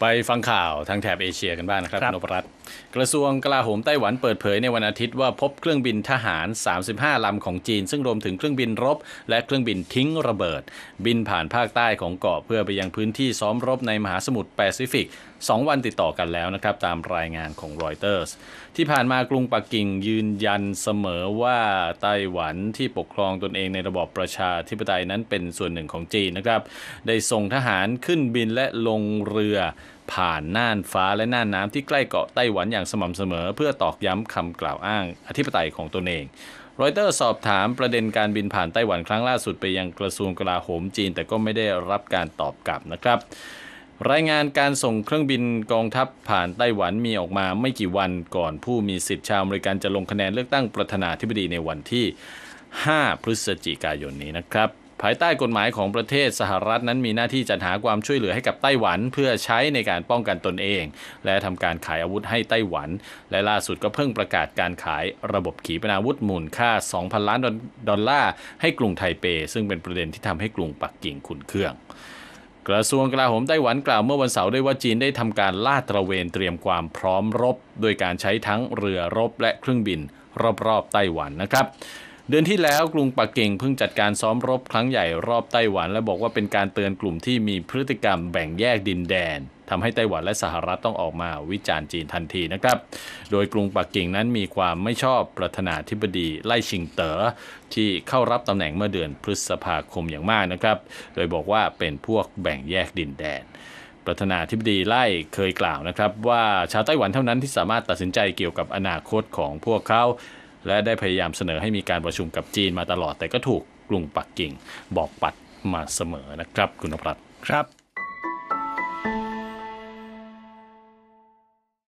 ไปฟังข่าวทางแถบเอเชียกันบ้างนะครับนพรัตน์กระทรวงกลาโหมไต้หวันเปิดเผยในวันอาทิตย์ว่าพบเครื่องบินทหาร 35 ลำของจีน ซึ่งรวมถึงเครื่องบินรบและเครื่องบินทิ้งระเบิด บินผ่านภาคใต้ของเกาะเพื่อไปยังพื้นที่ซ้อมรบในมหาสมุทรแปซิฟิก2วันติดต่อกันแล้วนะครับตามรายงานของรอยเตอร์สที่ผ่านมากรุงปักกิ่งยืนยันเสมอว่าไต้หวันที่ปกครองตนเองในระบอบประชาธิปไตยนั้นเป็นส่วนหนึ่งของจีนนะครับ ได้ส่งทหารขึ้นบินและลงเรือผ่านน่านฟ้าและน่านน้ำที่ใกล้เกาะไต้หวันอย่างสม่ำเสมอเพื่อตอกย้ำคำกล่าวอ้างอธิปไตยของตนเอง รอยเตอร์ สอบถามประเด็นการบินผ่านไต้หวันครั้งล่าสุด ไปยังกระทรวงกลาโหมจีน แต่ก็ไม่ได้รับการตอบกลับนะครับ รายงานการส่งเครื่องบินกองทัพผ่านไต้หวันมีออกมาไม่กี่วันก่อนผู้มีสิทธิ์ชาวอเมริกันจะลงคะแนนเลือกตั้งประธานาธิบดีในวันที่ 5 พฤศจิกายนนี้นะครับภายใต้กฎหมายของประเทศสหรัฐนั้นมีหน้าที่จัดหาความช่วยเหลือให้กับไต้หวัน เพื่อใช้ในการป้องกันตนเอง และทำการขายอาวุธให้ไต้หวัน และล่าสุดก็เพิ่งประกาศการขายระบบขีปนาวุธมูลค่า 2,000 ล้านดอลลาร์ ให้กรุงไทเป ซึ่งเป็นประเด็นที่ทำให้กรุงปักกิ่งขุนเคือง กระทรวงกลาโหมไต้หวันกล่าวเมื่อวันเสาร์ด้วยว่าจีนได้ทำการลาดตระเวนเตรียมความพร้อมรบ โดยการใช้ทั้งเรือรบและเครื่องบิน รอบๆไต้หวันนะครับเดือนที่แล้วกรุงปักกิ่งเพิ่งจัดการซ้อมรบครั้งใหญ่รอบไต้หวันและบอกว่าเป็นการเตือนกลุ่มที่มีพฤติกรรมแบ่งแยกดินแดนทำให้ไต้หวันและสหรัฐต้องออกมาวิจารณ์จีนทันทีนะครับโดยกรุงปักกิ่งนั้นมีความไม่ชอบประธานาธิบดีไล่ชิงเตอ๋อที่เข้ารับตำแหน่งเมื่อเดือนพฤษภาคมอย่างมากนะครับโดยบอกว่าเป็นพวกแบ่งแยกดินแดนประธานาธิบดีไล่เคยกล่าวนะครับ ว่าชาวไต้หวันเท่านั้นที่สามารถตัดสินใจเกี่ยวกับอนาคตของพวกเขาและได้พยายามเสนอให้มีการประชุมกับจีนมาตลอด แต่ก็ถูกกรุงปักกิ่งบอกปัดมาเสมอนะครับ คุณนภัสครับ